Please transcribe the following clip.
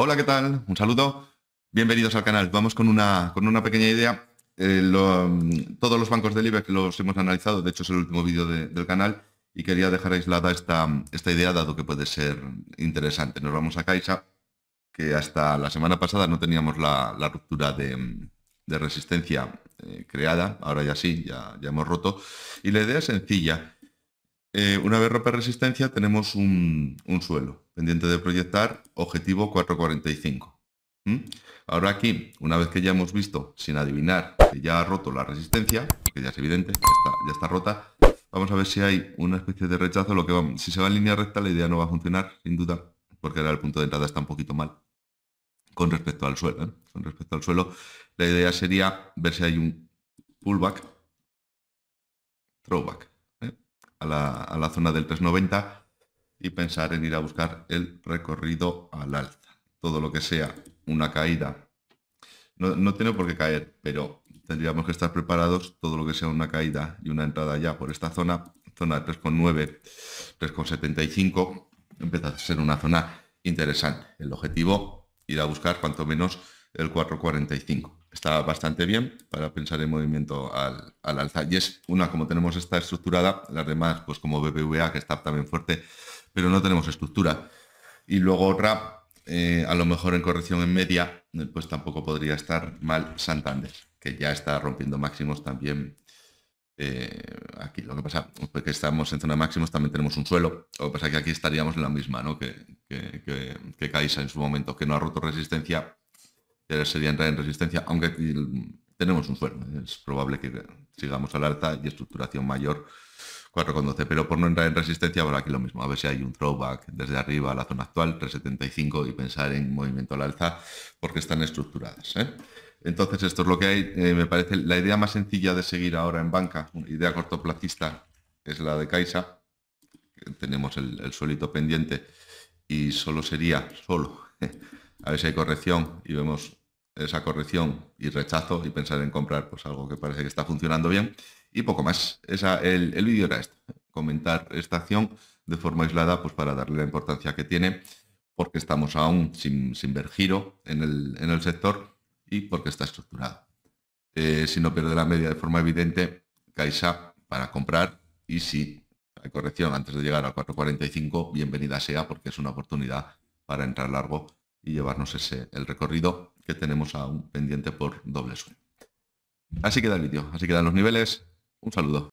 Hola, ¿qué tal? Un saludo. Bienvenidos al canal. Vamos con una, con una pequeña idea. Eh, mm, todos los bancos de del que los hemos analizado, de hecho es el último vídeo del canal y quería dejar aislada esta, esta idea dado que puede ser interesante. Nos vamos a Caixa, que hasta la semana pasada no teníamos la, ruptura de, resistencia eh, creada, ahora ya sí, ya, ya hemos roto. Y la idea es sencilla. Eh, una vez ropa resistencia tenemos un, suelo pendiente de proyectar objetivo 445. Ahora aquí, una vez que ya hemos visto, sin adivinar, que ya ha roto la resistencia, que ya es evidente, ya está, rota, vamos a ver si hay una especie de rechazo. Lo que vamos, si se va en línea recta la idea no va a funcionar, sin duda, porque ahora el punto de entrada está un poquito mal con respecto al suelo. ¿eh? Con respecto al suelo, la idea sería ver si hay un pullback, throwback a la, zona del 390 y pensar en ir a buscar el recorrido al alza. Todo lo que sea una caída, no, no, tiene por qué caer, pero tendríamos que estar preparados todo lo que sea una caída y una entrada ya por esta zona, zona 3,9, 3,75, empieza a ser una zona interesante. El objetivo, ir a buscar cuanto menos el 4,45 está bastante bien para pensar en movimiento al, alza. Y es una, como tenemos esta estructurada, las demás, pues como BBVA, que está también fuerte, pero no tenemos estructura. Y luego otra, eh, a lo mejor en corrección en media, pues tampoco podría estar mal Santander, que ya está rompiendo máximos también. Eh, aquí lo que pasa es pues que estamos en zona máximos, también tenemos un suelo. Lo que pasa es que aquí estaríamos en la misma, ¿no? Que, que, que, que Caixa en su momento, que no ha roto resistencia sería entrar en resistencia, aunque mm, tenemos un suelo, ¿eh? es probable que sigamos al alza y estructuración mayor 4,12, pero por no entrar en resistencia ahora aquí lo mismo, a ver si hay un throwback desde arriba a la zona actual, 3,75 y pensar en movimiento al alza porque están estructuradas. ¿eh? Entonces esto es lo que hay, eh, me parece la idea más sencilla de seguir ahora en banca, una idea cortoplacista es la de Caixa, tenemos el, el suelito pendiente y solo sería, solo, a ver si hay corrección y vemos esa corrección y rechazo y pensar en comprar pues algo que parece que está funcionando bien y poco más. Esa, el, el vídeo era esto comentar esta acción de forma aislada pues para darle la importancia que tiene porque estamos aún sin, sin ver giro en el, en el sector y porque está estructurado. Eh, si no pierde la media de forma evidente, Caixa para comprar y si hay corrección antes de llegar al 4.45, bienvenida sea porque es una oportunidad para entrar largo y llevarnos ese, el recorrido que tenemos aún pendiente por doble swing. Así queda el vídeo, así quedan los niveles. Un saludo.